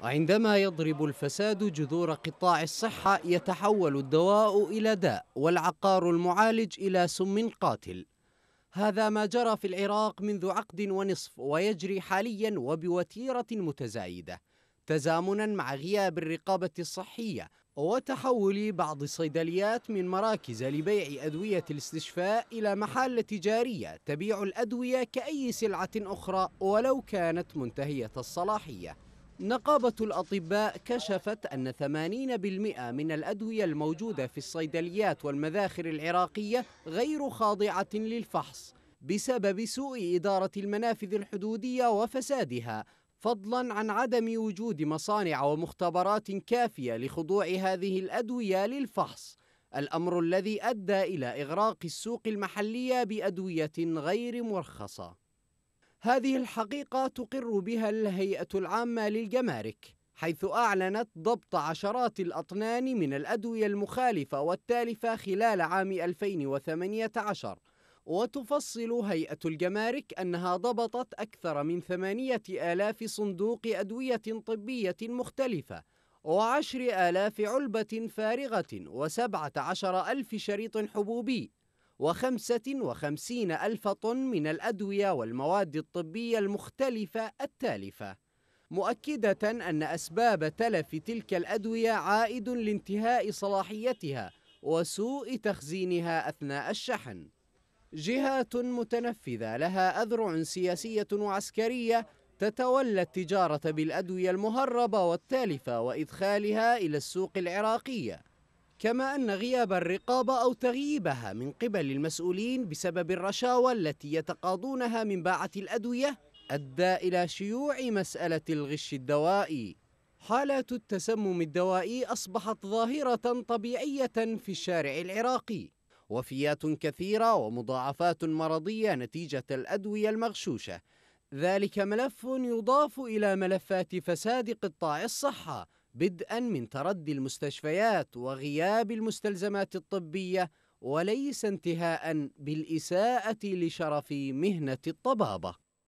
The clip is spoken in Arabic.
عندما يضرب الفساد جذور قطاع الصحة يتحول الدواء إلى داء والعقار المعالج إلى سم قاتل هذا ما جرى في العراق منذ عقد ونصف ويجري حاليا وبوتيرة متزايدة تزامنا مع غياب الرقابة الصحية وتحول بعض الصيدليات من مراكز لبيع أدوية الاستشفاء إلى محال تجارية تبيع الأدوية كأي سلعة أخرى ولو كانت منتهية الصلاحية نقابة الأطباء كشفت أن 80% من الأدوية الموجودة في الصيدليات والمذاخر العراقية غير خاضعة للفحص بسبب سوء إدارة المنافذ الحدودية وفسادها فضلا عن عدم وجود مصانع ومختبرات كافية لخضوع هذه الأدوية للفحص الأمر الذي أدى إلى إغراق السوق المحلية بأدوية غير مرخصة هذه الحقيقة تقر بها الهيئة العامة للجمارك حيث أعلنت ضبط عشرات الأطنان من الأدوية المخالفة والتالفة خلال عام 2018 وتفصل هيئة الجمارك أنها ضبطت أكثر من ثمانية آلاف صندوق أدوية طبية مختلفة وعشر آلاف علبة فارغة وسبعة عشر ألف شريط حبوبي وخمسة وخمسين ألف طن من الأدوية والمواد الطبية المختلفة التالفة مؤكدة أن أسباب تلف تلك الأدوية عائد لانتهاء صلاحيتها وسوء تخزينها أثناء الشحن جهات متنفذة لها أذرع سياسية وعسكرية تتولى التجارة بالأدوية المهربة والتالفة وإدخالها إلى السوق العراقية كما أن غياب الرقابة أو تغييبها من قبل المسؤولين بسبب الرشاوى التي يتقاضونها من باعة الأدوية أدى إلى شيوع مسألة الغش الدوائي حالات التسمم الدوائي أصبحت ظاهرة طبيعية في الشارع العراقي وفيات كثيرة ومضاعفات مرضية نتيجة الأدوية المغشوشة ذلك ملف يضاف إلى ملفات فساد قطاع الصحة بدءا من تردي المستشفيات وغياب المستلزمات الطبيه وليس انتهاء بالاساءه لشرف مهنه الطبابه